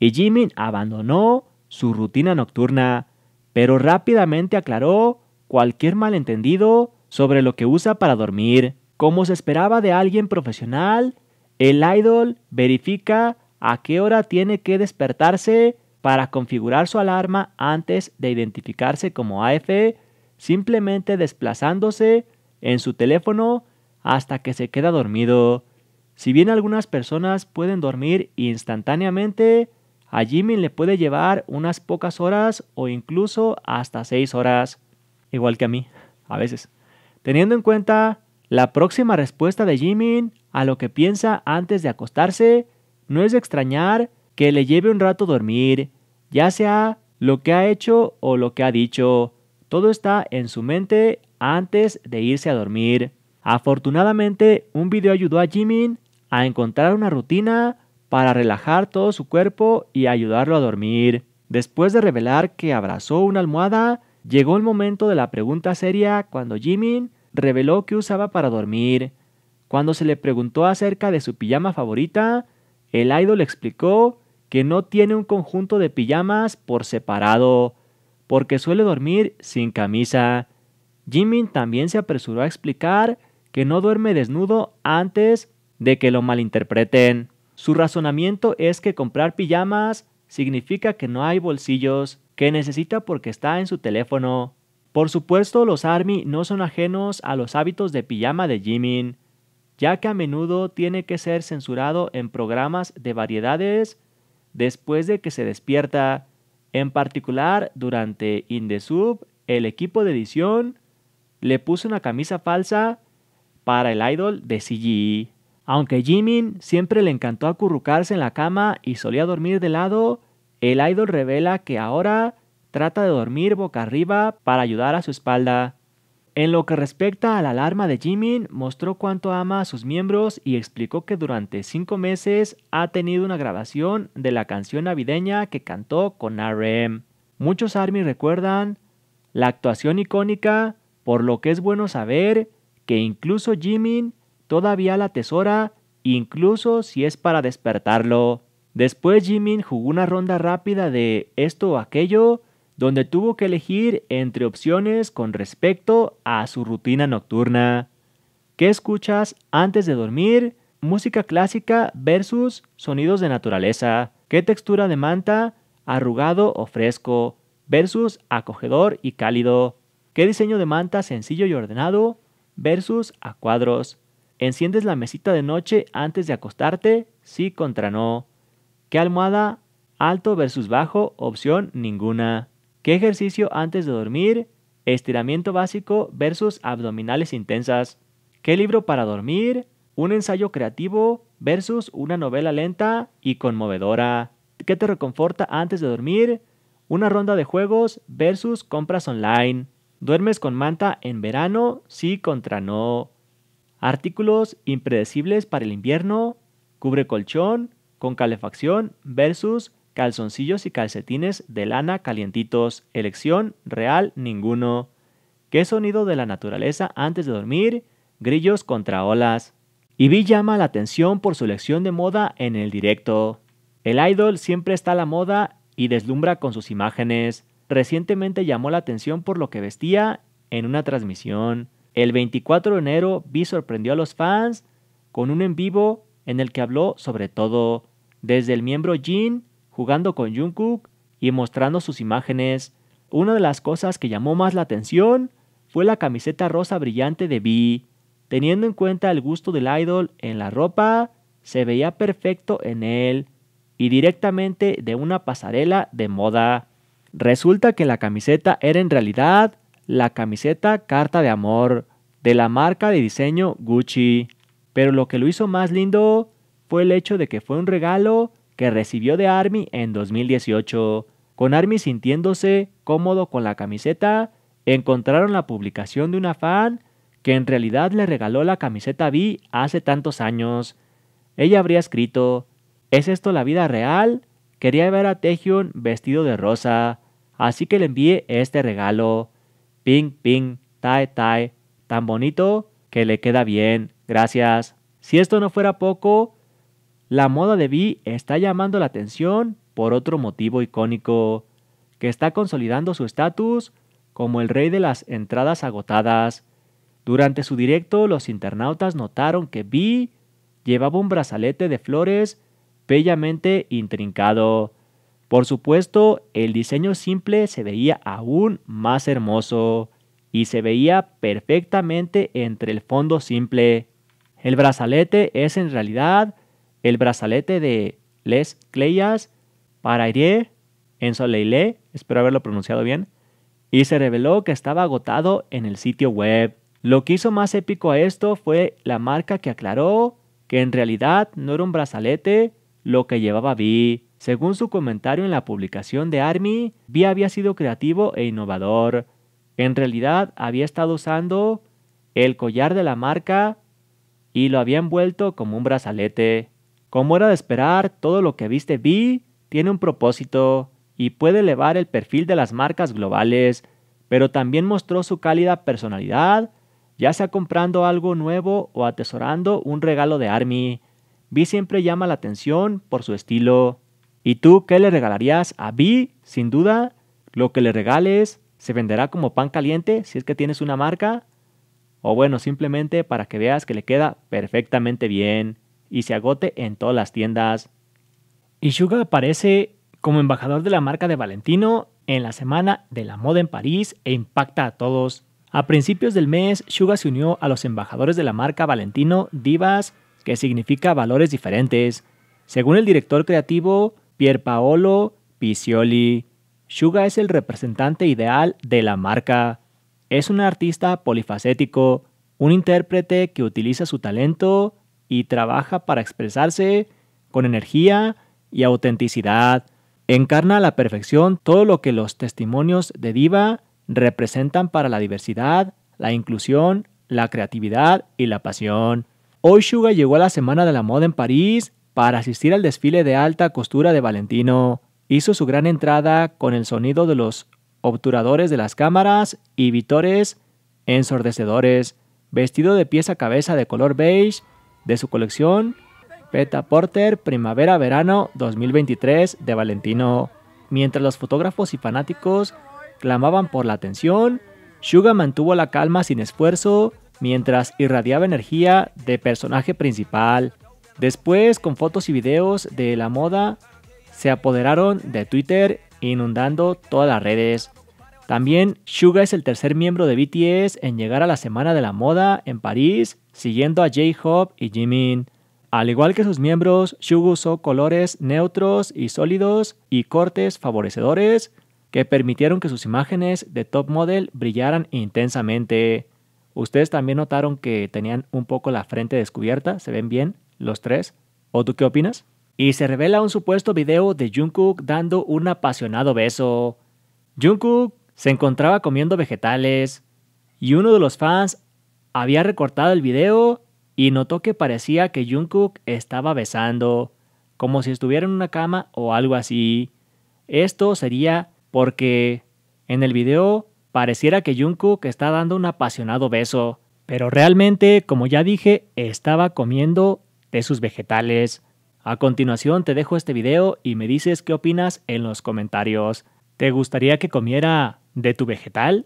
y Jimin abandonó su rutina nocturna, pero rápidamente aclaró cualquier malentendido sobre lo que usa para dormir. Como se esperaba de alguien profesional, el idol verifica a qué hora tiene que despertarse para configurar su alarma antes de identificarse como AF, simplemente desplazándose en su teléfono hasta que se queda dormido. Si bien algunas personas pueden dormir instantáneamente, a Jimin le puede llevar unas pocas horas o incluso hasta 6 horas, igual que a mí, a veces. Teniendo en cuenta la próxima respuesta de Jimin a lo que piensa antes de acostarse, no es de extrañar que le lleve un rato dormir, ya sea lo que ha hecho o lo que ha dicho. Todo está en su mente antes de irse a dormir. Afortunadamente, un video ayudó a Jimin a encontrar una rutina para relajar todo su cuerpo y ayudarlo a dormir. Después de revelar que abrazó una almohada, llegó el momento de la pregunta seria cuando Jimin reveló que usaba para dormir. Cuando se le preguntó acerca de su pijama favorita, el idol explicó que no tiene un conjunto de pijamas por separado, porque suele dormir sin camisa. Jimin también se apresuró a explicar que no duerme desnudo antes de que lo malinterpreten. Su razonamiento es que comprar pijamas significa que no hay bolsillos, que necesita porque está en su teléfono. Por supuesto, los ARMY no son ajenos a los hábitos de pijama de Jimin, ya que a menudo tiene que ser censurado en programas de variedades después de que se despierta, en particular durante Indesub, el equipo de edición le puso una camisa falsa para el idol de CGI. E. Aunque Jimin siempre le encantó acurrucarse en la cama y solía dormir de lado, el idol revela que ahora trata de dormir boca arriba para ayudar a su espalda. En lo que respecta a la alarma de Jimin, mostró cuánto ama a sus miembros y explicó que durante cinco meses ha tenido una grabación de la canción navideña que cantó con RM. Muchos ARMY recuerdan la actuación icónica, por lo que es bueno saber que incluso Jimin Todavía la tesora, incluso si es para despertarlo. Después Jimin jugó una ronda rápida de esto o aquello, donde tuvo que elegir entre opciones con respecto a su rutina nocturna. ¿Qué escuchas antes de dormir? Música clásica versus sonidos de naturaleza. ¿Qué textura de manta? Arrugado o fresco versus acogedor y cálido. ¿Qué diseño de manta sencillo y ordenado versus a cuadros? ¿Enciendes la mesita de noche antes de acostarte? Sí contra no. ¿Qué almohada? Alto versus bajo, opción ninguna. ¿Qué ejercicio antes de dormir? Estiramiento básico versus abdominales intensas. ¿Qué libro para dormir? Un ensayo creativo versus una novela lenta y conmovedora. ¿Qué te reconforta antes de dormir? Una ronda de juegos versus compras online. ¿Duermes con manta en verano? Sí contra no. Artículos impredecibles para el invierno, cubre colchón con calefacción versus calzoncillos y calcetines de lana calientitos, elección real ninguno. ¿Qué sonido de la naturaleza antes de dormir? Grillos contra olas. Y vi llama la atención por su elección de moda en el directo. El idol siempre está a la moda y deslumbra con sus imágenes. Recientemente llamó la atención por lo que vestía en una transmisión. El 24 de enero, Vi sorprendió a los fans con un en vivo en el que habló sobre todo desde el miembro Jin jugando con Jungkook y mostrando sus imágenes. Una de las cosas que llamó más la atención fue la camiseta rosa brillante de V. Teniendo en cuenta el gusto del idol en la ropa, se veía perfecto en él y directamente de una pasarela de moda. Resulta que la camiseta era en realidad la camiseta Carta de Amor de la marca de diseño Gucci. Pero lo que lo hizo más lindo fue el hecho de que fue un regalo que recibió de Army en 2018. Con Army sintiéndose cómodo con la camiseta, encontraron la publicación de una fan que en realidad le regaló la camiseta B hace tantos años. Ella habría escrito, ¿es esto la vida real? Quería ver a Tejion vestido de rosa, así que le envié este regalo. Ping, ping, tai, tai, Tan bonito que le queda bien. Gracias. Si esto no fuera poco, la moda de Vi está llamando la atención por otro motivo icónico, que está consolidando su estatus como el rey de las entradas agotadas. Durante su directo, los internautas notaron que Vi llevaba un brazalete de flores bellamente intrincado, por supuesto, el diseño simple se veía aún más hermoso y se veía perfectamente entre el fondo simple. El brazalete es en realidad el brazalete de Les para paraire en Soleilé, espero haberlo pronunciado bien, y se reveló que estaba agotado en el sitio web. Lo que hizo más épico a esto fue la marca que aclaró que en realidad no era un brazalete, lo que llevaba Vi. Según su comentario en la publicación de Army, Vi había sido creativo e innovador. En realidad había estado usando el collar de la marca y lo había envuelto como un brazalete. Como era de esperar, todo lo que viste Vi tiene un propósito y puede elevar el perfil de las marcas globales, pero también mostró su cálida personalidad, ya sea comprando algo nuevo o atesorando un regalo de Army. Vi siempre llama la atención por su estilo. ¿Y tú qué le regalarías a Vi? Sin duda, lo que le regales se venderá como pan caliente si es que tienes una marca. O bueno, simplemente para que veas que le queda perfectamente bien y se agote en todas las tiendas. Y Suga aparece como embajador de la marca de Valentino en la Semana de la Moda en París e impacta a todos. A principios del mes, Suga se unió a los embajadores de la marca Valentino, divas, que significa valores diferentes. Según el director creativo Pierpaolo Piccioli, Suga es el representante ideal de la marca. Es un artista polifacético, un intérprete que utiliza su talento y trabaja para expresarse con energía y autenticidad. Encarna a la perfección todo lo que los testimonios de Diva representan para la diversidad, la inclusión, la creatividad y la pasión. Suga llegó a la Semana de la Moda en París para asistir al desfile de alta costura de Valentino. Hizo su gran entrada con el sonido de los obturadores de las cámaras y vitores ensordecedores, vestido de pieza a cabeza de color beige de su colección Peta Porter Primavera-Verano 2023 de Valentino. Mientras los fotógrafos y fanáticos clamaban por la atención, Suga mantuvo la calma sin esfuerzo mientras irradiaba energía de personaje principal. Después, con fotos y videos de la moda, se apoderaron de Twitter inundando todas las redes. También Suga es el tercer miembro de BTS en llegar a la Semana de la Moda en París, siguiendo a J-Hope y Jimin. Al igual que sus miembros, Suga usó colores neutros y sólidos y cortes favorecedores que permitieron que sus imágenes de top model brillaran intensamente. ¿Ustedes también notaron que tenían un poco la frente descubierta? ¿Se ven bien los tres? ¿O tú qué opinas? Y se revela un supuesto video de Jungkook dando un apasionado beso. Jungkook se encontraba comiendo vegetales y uno de los fans había recortado el video y notó que parecía que Jungkook estaba besando, como si estuviera en una cama o algo así. Esto sería porque en el video Pareciera que que está dando un apasionado beso, pero realmente, como ya dije, estaba comiendo de sus vegetales. A continuación te dejo este video y me dices qué opinas en los comentarios. ¿Te gustaría que comiera de tu vegetal?